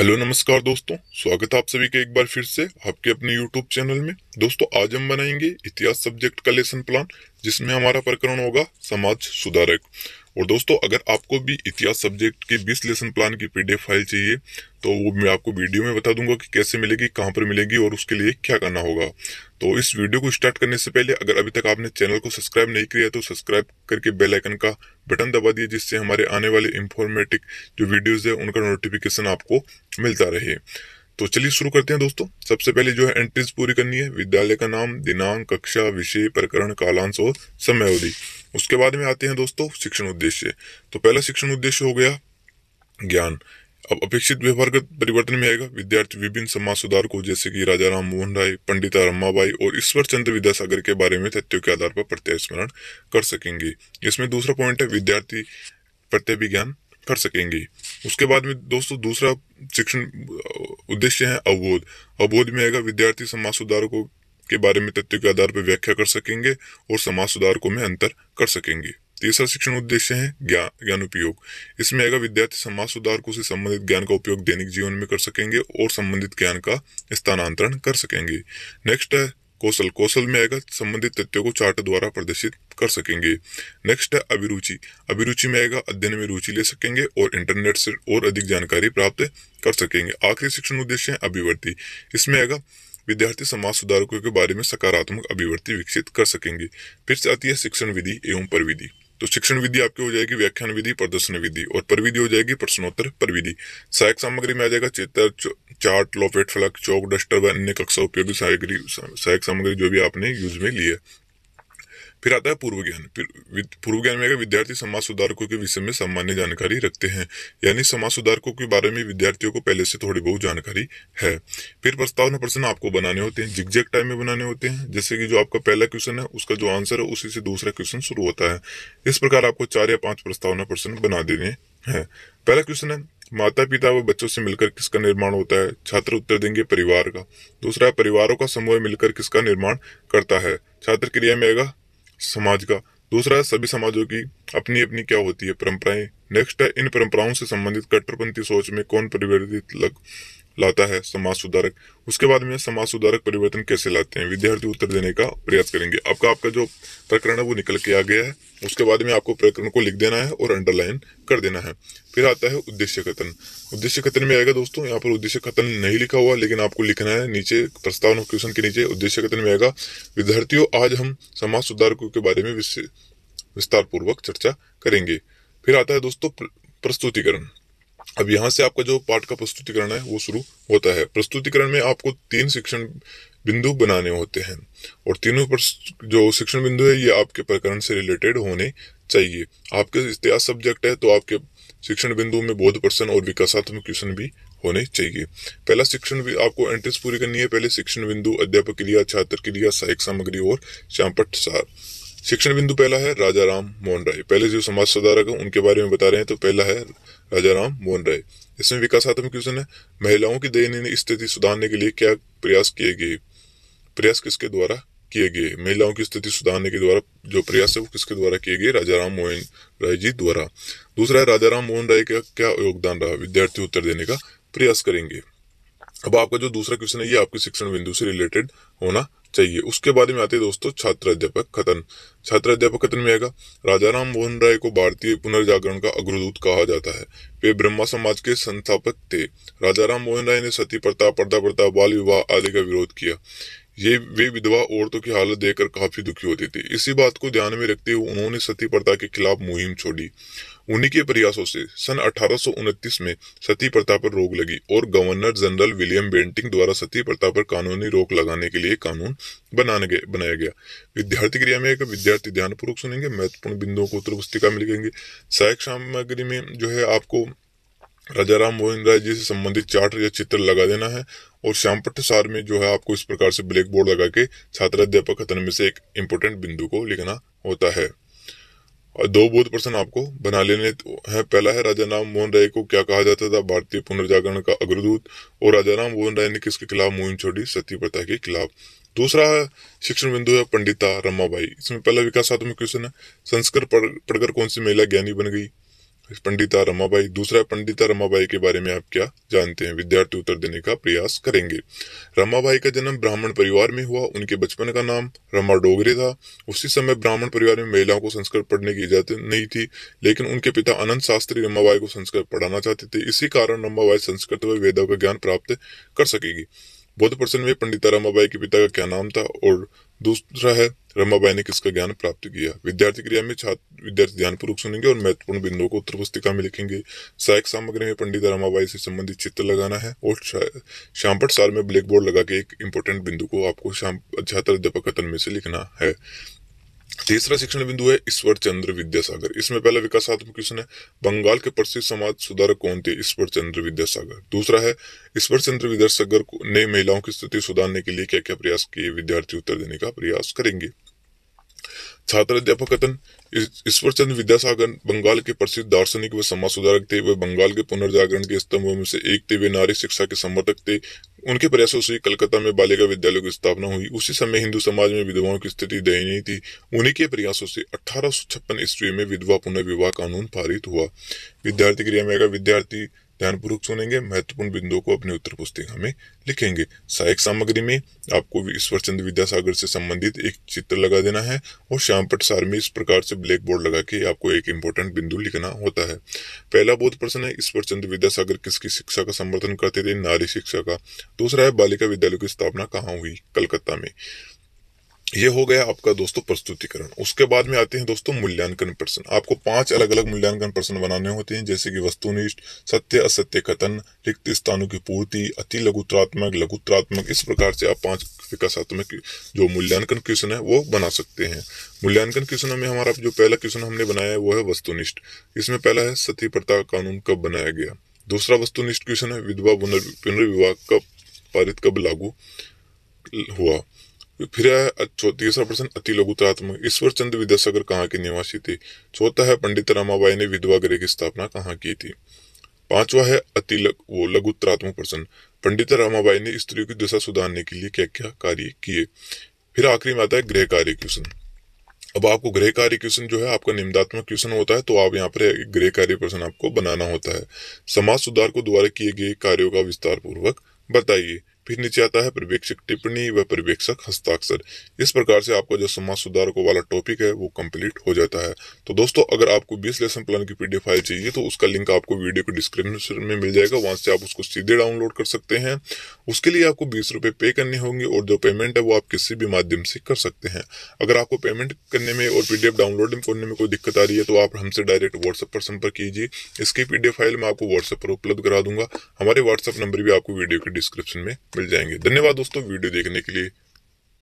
hello नमस्कार दोस्तों स्वागत है आप सभी के एक बार फिर से आपके अपने यूट्यूब चैनल में दोस्तों आज हम बनाएंगे इतिहास सब्जेक्ट का लेसन प्लान जिसमें हमारा प्रकरण होगा समाज सुधारक और दोस्तों अगर आपको भी इतिहास सब्जेक्ट के 20 लेसन प्लान की पीडीएफ फाइल चाहिए तो वो मैं आपको वीडियो में बता दूंगा कि कैसे मिलेगी कहां पर मिलेगी और उसके लिए क्या करना होगा तो इस वीडियो को स्टार्ट करने से पहले अगर अभी तक आपने चैनल को सब्सक्राइब नहीं किया तो सब्सक्राइब करके बेल आइकन का बटन दबा दिए जिससे हमारे आने वाले इन्फॉर्मेटिव जो वीडियोज़ है उनका नोटिफिकेशन आपको मिलता रहे तो चलिए शुरू करते हैं दोस्तों सबसे पहले जो है एंट्रीज पूरी करनी है विद्यालय का नाम दिनांक कक्षा विषय प्रकरण कालांश और समय अवधि उसके बाद में आते हैं दोस्तों शिक्षण उद्देश्य तो पहला शिक्षण उद्देश्य हो गया ज्ञान अब अपेक्षित व्यवहारगत परिवर्तन में आएगा विद्यार्थी विभिन्न समाज सुधार को जैसे कि राजा राम मोहन राय पंडिता रमाबाई और ईश्वर चंद्र विद्यासागर के बारे में तथ्यों के आधार पर प्रत्यय स्मरण कर सकेंगे इसमें दूसरा पॉइंट है विद्यार्थी प्रत्यय विज्ञान कर सकेंगे उसके बाद में दोस्तों दूसरा शिक्षण उद्देश्य है अवबोध अवबोध में आएगा विद्यार्थी समाज सुधारकों के बारे में तथ्यों के आधार पर व्याख्या कर सकेंगे और समाज सुधारकों में अंतर कर सकेंगे तीसरा शिक्षण उद्देश्य है ज्ञान ज्ञान उपयोग इसमें आएगा विद्यार्थी समाज सुधारकों से संबंधित ज्ञान का उपयोग दैनिक जीवन में कर सकेंगे और संबंधित ज्ञान का स्थानांतरण कर सकेंगे नेक्स्ट है कौशल कौशल में आएगा संबंधित तथ्यों को चार्ट द्वारा प्रदर्शित कर सकेंगे नेक्स्ट है अभिरुचि अभिरुचि में आएगा अध्ययन में रुचि ले सकेंगे और इंटरनेट से और अधिक जानकारी प्राप्त कर सकेंगे आखिरी शिक्षण उद्देश्य है अभिवर्ती इसमें आएगा विद्यार्थी समाज सुधारकों के बारे में सकारात्मक अभिवर्ति विकसित कर सकेंगे फिर से आती है शिक्षण विधि एवं परविधि तो शिक्षण विधि आपकी हो जाएगी व्याख्यान विधि प्रदर्शन विधि और परविधि हो जाएगी प्रश्नोत्तर परविधि सहायक सामग्री में आ जाएगा चित्र चार्ट लोपेट फ्लक चौक डस्टर व अन्य कक्षा उपयोगी सामग्री सहायक सामग्री जो भी आपने यूज में ली है फिर आता है पूर्व ज्ञान फिर पूर्व ज्ञान में विद्यार्थी समाज सुधारकों के विषय में सामान्य जानकारी रखते हैं यानी समाज सुधारकों के बारे में विद्यार्थियों को पहले से थोड़ी बहुत जानकारी है फिर प्रस्तावना प्रश्न आपको बनाने होते हैं जिगजेक टाइम में बनाने होते हैं जैसे कि जो आपका पहला क्वेश्चन है उसका जो आंसर है उसी से दूसरा क्वेश्चन शुरू होता है इस प्रकार आपको चार या पांच प्रस्तावना प्रश्न बना देने हैं पहला क्वेश्चन है माता पिता व बच्चों से मिलकर किसका निर्माण होता है छात्र उत्तर देंगे परिवार का दूसरा परिवारों का समूह मिलकर किसका निर्माण करता है छात्र क्रिया में आएगा समाज का दूसरा सभी समाजों की अपनी अपनी क्या होती है परंपराएं नेक्स्ट है इन परंपराओं से संबंधित कट्टरपंथी सोच में कौन परिवर्तित लग लाता है समाज सुधारक उसके बाद में समाज सुधारक परिवर्तन कैसे लाते हैं विद्यार्थी उत्तर देने का प्रयास करेंगे आपका आपका जो प्रकरण है वो निकल के आ गया है उसके बाद में आपको प्रकरण को लिख देना है और अंडरलाइन कर देना है फिर आता है उद्देश्य कथन उद्देश्य कथन में आएगा दोस्तों यहाँ पर उद्देश्य कथन नहीं लिखा हुआ लेकिन आपको लिखना है नीचे प्रस्तावना क्वेश्चन के नीचे उद्देश्य कथन में आएगा विद्यार्थियों आज हम समाज सुधारकों के बारे में विस्तार पूर्वक चर्चा करेंगे फिर आता है दोस्तों प्रस्तुतिकरण अब यहाँ से आपका जो पाठ का प्रस्तुतिकरण है वो शुरू होता है प्रस्तुतिकरण में आपको तीन शिक्षण बिंदु बनाने होते हैं और तीनों पर जो शिक्षण बिंदु है ये आपके प्रकरण से रिलेटेड होने चाहिए आपके इतिहास सब्जेक्ट है तो आपके शिक्षण बिंदु में बोध प्रश्न और विकासात्मक क्वेश्चन भी होने चाहिए पहला शिक्षण भी आपको एंट्रेंस पूरी करनी है पहले शिक्षण बिंदु अध्यापक के लिए छात्र के लिए सहायक सामग्री और श्यामपट सार शिक्षण बिंदु पहला है राजा राम मोहन राय पहले जो समाज सुधारक उनके बारे में बता रहे हैं तो पहला है राजाराम मोहन राय इसमें विकासात्मक क्वेश्चन है महिलाओं की दयनीय स्थिति सुधारने के लिए क्या प्रयास किए गए प्रयास किसके द्वारा किए गए महिलाओं की स्थिति सुधारने के द्वारा जो प्रयास है वो किसके द्वारा किए गए राजा राम मोहन राय जी द्वारा दूसरा है राम मोहन राय का क्या योगदान रहा विद्यार्थी उत्तर देने का प्रयास करेंगे अब आपका जो दूसरा क्वेश्चन है ये आपके शिक्षण बिंदु से रिलेटेड होना चाहिए उसके बारे में आते हैं दोस्तों छात्र अध्यापक कथन छात्र अध्यापक कथन में आएगा राजा राम मोहन राय को भारतीय पुनर्जागरण का अग्रदूत कहा जाता है वे ब्रह्मा समाज के संस्थापक थे राजा राम मोहन राय ने सती प्रताप पर्दा प्रताप बाल विवाह आदि का विरोध किया ये वे विधवा औरतों की हालत देखकर काफी दुखी होती थी इसी बात को ध्यान में रखते हुए उन्होंने सती प्रथा के खिलाफ मुहिम छोड़ी उन्हीं के प्रयासों से सन अठारह में सती प्रथा पर रोक लगी और गवर्नर जनरल विलियम बेंटिंग द्वारा सती प्रथा पर कानूनी रोक लगाने के लिए कानून बनाने गए बनाया गया विद्यार्थी क्रिया में एक विद्यार्थी ध्यानपूर्वक सुनेंगे महत्वपूर्ण बिंदुओं को उत्तर पुस्तिका मिल गएंगे सहायक सामग्री में जो है आपको राजा राम मोहन राय जी से संबंधित चार्ट या चित्र लगा देना है और श्याम सार में जो है आपको इस प्रकार से ब्लैक बोर्ड लगा के छात्र अध्यापक खतन में से एक इम्पोर्टेंट बिंदु को लिखना होता है और दो बोध प्रश्न आपको बना लेने हैं पहला है राजा राम मोहन राय को क्या कहा जाता था भारतीय पुनर्जागरण का अग्रदूत और राजा राम मोहन राय ने किसके खिलाफ मुहिम छोड़ी सती प्रथा के खिलाफ दूसरा शिक्षण बिंदु है पंडिता रमाबाई इसमें पहला विकासात्मक क्वेश्चन है संस्कृत पढ़कर कौन सी महिला ज्ञानी बन गई पंडिता रमाबाई दूसरा पंडिता रमाबाई के बारे में आप क्या जानते हैं विद्यार्थी उत्तर देने का प्रयास करेंगे रमाबाई का जन्म ब्राह्मण परिवार में हुआ उनके बचपन का नाम रमा डोगरे था उसी समय ब्राह्मण परिवार में महिलाओं को संस्कृत पढ़ने की इजाजत नहीं थी लेकिन उनके पिता अनंत शास्त्री रमाबाई को संस्कृत पढ़ाना चाहते थे इसी कारण रमाबाई संस्कृत व वेदों का ज्ञान प्राप्त कर सकेगी बौद्ध प्रसन्न में पंडिता रमाबाई के पिता का क्या नाम था और दूसरा है रमाबाई ने किसका ज्ञान प्राप्त किया विद्यार्थी क्रिया में छात्र विद्यार्थी ध्यानपूर्वक सुनेंगे और महत्वपूर्ण बिंदुओं को उत्तर पुस्तिका में लिखेंगे सहायक सामग्री में पंडित रमाबाई से संबंधित चित्र लगाना है और शाम साल में ब्लैक बोर्ड लगा के एक इंपॉर्टेंट बिंदु को आपको छात्र अध्यापक कथन में से लिखना है तीसरा शिक्षण बिंदु है ईश्वर चंद्र विद्यासागर इसमें पहला विकासात्मक क्वेश्चन है बंगाल के प्रसिद्ध समाज सुधारक कौन थे ईश्वर चंद्र विद्यासागर दूसरा है ईश्वर चंद्र विद्यासागर ने महिलाओं की स्थिति सुधारने के लिए क्या क्या प्रयास किए विद्यार्थी उत्तर देने का प्रयास करेंगे छात्र अध्यापक कथन ईश्वरचंद विद्यासागर बंगाल के प्रसिद्ध दार्शनिक व समाज सुधारक थे वे बंगाल के पुनर्जागरण के स्तंभों में से एक थे वे नारी शिक्षा के समर्थक थे उनके प्रयासों से कलकत्ता में बालिका विद्यालय की स्थापना हुई उसी समय हिंदू समाज में विधवाओं की स्थिति दयनीय थी उन्हीं के प्रयासों से अठारह ईस्वी में विधवा पुनर्विवाह कानून पारित हुआ विद्यार्थी क्रिया में विद्यार्थी ध्यानपूर्वक सुनेंगे महत्वपूर्ण बिंदुओं को अपनी उत्तर पुस्तिका में लिखेंगे सहायक सामग्री में आपको ईश्वरचंद विद्यासागर से संबंधित एक चित्र लगा देना है और श्यामपट सार में इस प्रकार से ब्लैक बोर्ड लगा के आपको एक इम्पोर्टेंट बिंदु लिखना होता है पहला बहुत प्रश्न है ईश्वरचंद विद्यासागर किसकी शिक्षा का समर्थन करते थे नारी शिक्षा का दूसरा है बालिका विद्यालय की स्थापना कहाँ हुई कलकत्ता में ये हो गया आपका दोस्तों प्रस्तुतिकरण उसके बाद में आते हैं दोस्तों मूल्यांकन प्रश्न आपको पांच अलग अलग मूल्यांकन प्रश्न बनाने होते हैं जैसे कि वस्तुनिष्ठ सत्य असत्य कथन रिक्त स्थानों की पूर्ति अति लघुत्रात्मक लघुत्रात्मक इस प्रकार से आप पांच विकासात्मक जो मूल्यांकन क्वेश्चन है वो बना सकते हैं मूल्यांकन क्वेश्चन में हमारा जो पहला क्वेश्चन हमने बनाया है वो है वस्तुनिष्ठ इसमें पहला है सती प्रथा कानून कब बनाया गया दूसरा वस्तुनिष्ठ क्वेश्चन है विधवा पुनर्विवाह कब पारित कब लागू हुआ फिर है तीसरा प्रश्न अति लघुतात्म तो ईश्वर चंद विद्यासागर कहाँ के निवासी थे चौथा है पंडित रामाबाई ने विधवा गृह की स्थापना कहाँ की थी पांचवा है अति वो लघुत्रात्मक प्रश्न पंडित रामाबाई ने स्त्रियों की दशा सुधारने के लिए क्या क्या कार्य किए फिर आखिरी में आता है गृह कार्य क्वेश्चन अब आपको गृह कार्य क्वेश्चन जो है आपका निम्दात्मक क्वेश्चन होता है तो आप यहाँ पर गृह कार्य प्रश्न आपको बनाना होता है समाज सुधार को द्वारा किए गए कार्यों का विस्तार पूर्वक बताइए फिर नीचे आता है पर्यवेक्षक टिप्पणी व पर्यवेक्षक हस्ताक्षर इस प्रकार से आपका जो समाज सुधारकों वाला टॉपिक है वो कंप्लीट हो जाता है तो दोस्तों अगर आपको बीस लेसन प्लान की पीडीएफ फाइल चाहिए तो उसका लिंक आपको वीडियो के डिस्क्रिप्शन में मिल जाएगा वहां से आप उसको सीधे डाउनलोड कर सकते हैं उसके लिए आपको बीस रुपए पे करने होंगे और जो पेमेंट है वो आप किसी भी माध्यम से कर सकते हैं अगर आपको पेमेंट करने में और पीडीएफ डाउनलोड करने में कोई दिक्कत आ रही है तो आप हमसे डायरेक्ट व्हाट्सएप पर संपर्क कीजिए इसकी पीडीएफ फाइल मैं आपको व्हाट्सएप पर उपलब्ध करा दूंगा हमारे व्हाट्सएप नंबर भी आपको वीडियो के डिस्क्रिप्शन में मिल जाएंगे धन्यवाद दोस्तों वीडियो देखने के लिए